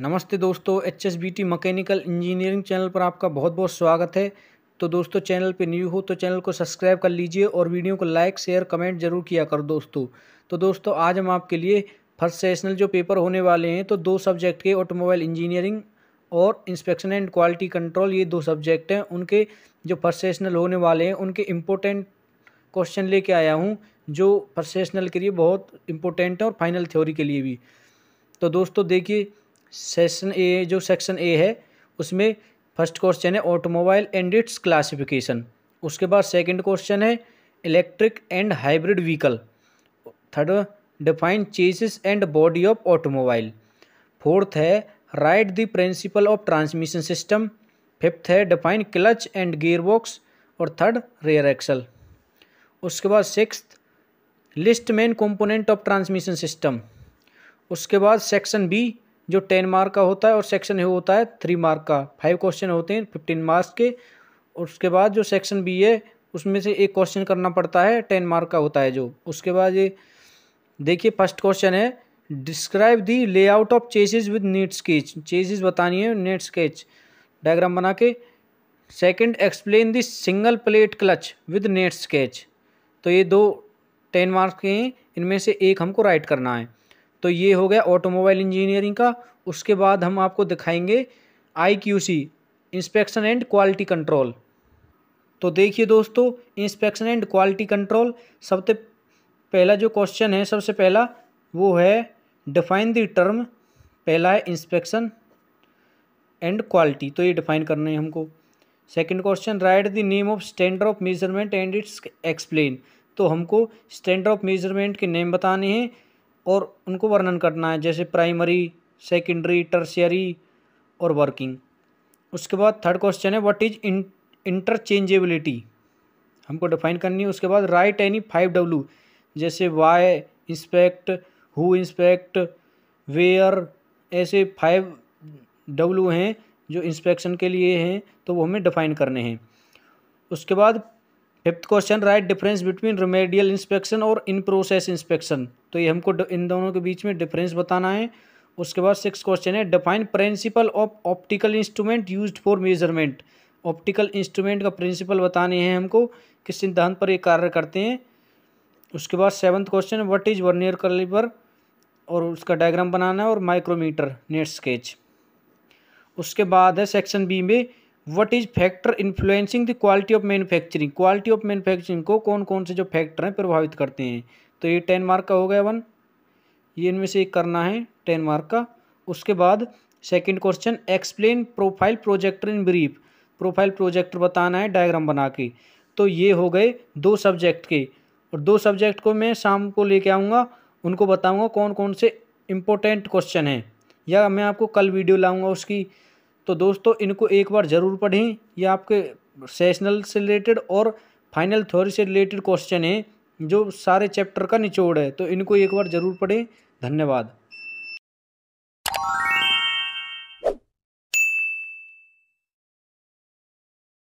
नमस्ते दोस्तों H S B T mechanical engineering channel पर आपका बहुत बहुत स्वागत है तो दोस्तों चैनल पे न्यू हो तो चैनल को सब्सक्राइब कर लीजिए और वीडियो को लाइक शेयर कमेंट जरूर किया करो दोस्तों तो दोस्तों आज हम आपके लिए फर्स्ट सेशनल जो पेपर होने वाले हैं तो दो सब्जेक्ट के ऑटोमोबाइल इंजीनियरिंग और इंस्पेक्शन एंड क्वालिटी कंट्रोल ये दो सब्जेक्ट हैं उनके जो फर्स्ट सेशनल होने वाले हैं उनके इम्पोर्टेंट क्वेश्चन लेके आया हूँ जो फर्स्ट सेशनल के लिए बहुत इंपॉर्टेंट है और फाइनल थ्योरी के लिए भी तो दोस्तों देखिए सेशन ए जो सेक्शन ए है उसमें फर्स्ट क्वेश्चन है ऑटोमोबाइल एंड इट्स क्लासिफिकेशन उसके बाद सेकंड क्वेश्चन है electric and hybrid vehicle third define chassis and body of automobile fourth है write the principle of transmission system fifth है define clutch and gear box और third rear axle उसके बाद six list main component of transmission system उसके बाद section B जो ten mark का होता है और सेक्शन ए होता है थ्री मार्क का फाइव क्वेश्चन होते हैं फिफ्टीन मार्क्स के और उसके बाद जो सेक्शन बी है उसमें से एक क्वेश्चन करना पड़ता है टेन मार्क का होता है जो उसके बाद ये देखिए फर्स्ट क्वेश्चन है describe the layout of chassis with neat sketch chassis बतानी है नेट स्केच डायग्राम बना के second explain the single plate clutch with neat sketch तो ये दो टेन मार्क्स के हैं इनमें से एक हमको राइट करना है तो ये हो गया ऑटोमोबाइल इंजीनियरिंग का उसके बाद हम आपको दिखाएंगे I Q C inspection and quality control तो देखिए दोस्तों इंस्पेक्शन एंड क्वालिटी कंट्रोल सबसे पहला जो क्वेश्चन है सबसे पहला वो है डिफाइन द टर्म पहला है इंस्पेक्शन एंड क्वालिटी तो ये डिफाइन करना है हमको second question write the name of standard of measurement and its explain तो हमको स्टैंडर्ड ऑफ मेजरमेंट के नेम बताने हैं और उनको वर्णन करना है जैसे प्राइमरी सेकेंडरी टर्सियरी और वर्किंग उसके बाद थर्ड क्वेश्चन है व्हाट इज इंटरचेंजेबिलिटी हमको डिफाइन करनी है उसके बाद राइट एनी फाइव डब्ल्यू जैसे why inspect who inspect where ऐसे फाइव डब्ल्यू हैं जो इंस्पेक्शन के लिए हैं तो वो हमें डिफाइन करने हैं उसके बाद fifth question write difference between remedial inspection और इन प्रोसेस इंस्पेक्शन तो ये हमको इन दोनों के बीच में डिफरेंस बताना है उसके बाद सिक्स क्वेश्चन है define principle of optical instrument use for measurement optical instrument का प्रिंसिपल बताने हैं हमको किस सिद्धांत पर ये कार्य करते हैं उसके बाद seventh question what is vernier caliper और उसका डायग्राम बनाना है और माइक्रोमीटर नेट स्केच उसके बाद है सेक्शन बी में what is factor influencing the quality of manufacturing quality of manufacturing को कौन कौन से जो फैक्टर हैं प्रभावित करते हैं तो ये टेन मार्क का हो गया वन ये इनमें से एक करना है टेन मार्क का उसके बाद second question explain profile projector in brief profile projector बताना है डायग्राम बना के तो ये हो गए दो सब्जेक्ट के और दो सब्जेक्ट को मैं शाम को लेके आऊँगा उनको बताऊँगा कौन कौन से इम्पोर्टेंट क्वेश्चन हैं या मैं आपको कल वीडियो लाऊँगा उसकी तो दोस्तों इनको एक बार ज़रूर पढ़ें ये आपके सेशनल से रिलेटेड और फाइनल थ्योरी से रिलेटेड क्वेश्चन हैं जो सारे चैप्टर का निचोड़ है तो इनको एक बार ज़रूर पढ़ें धन्यवाद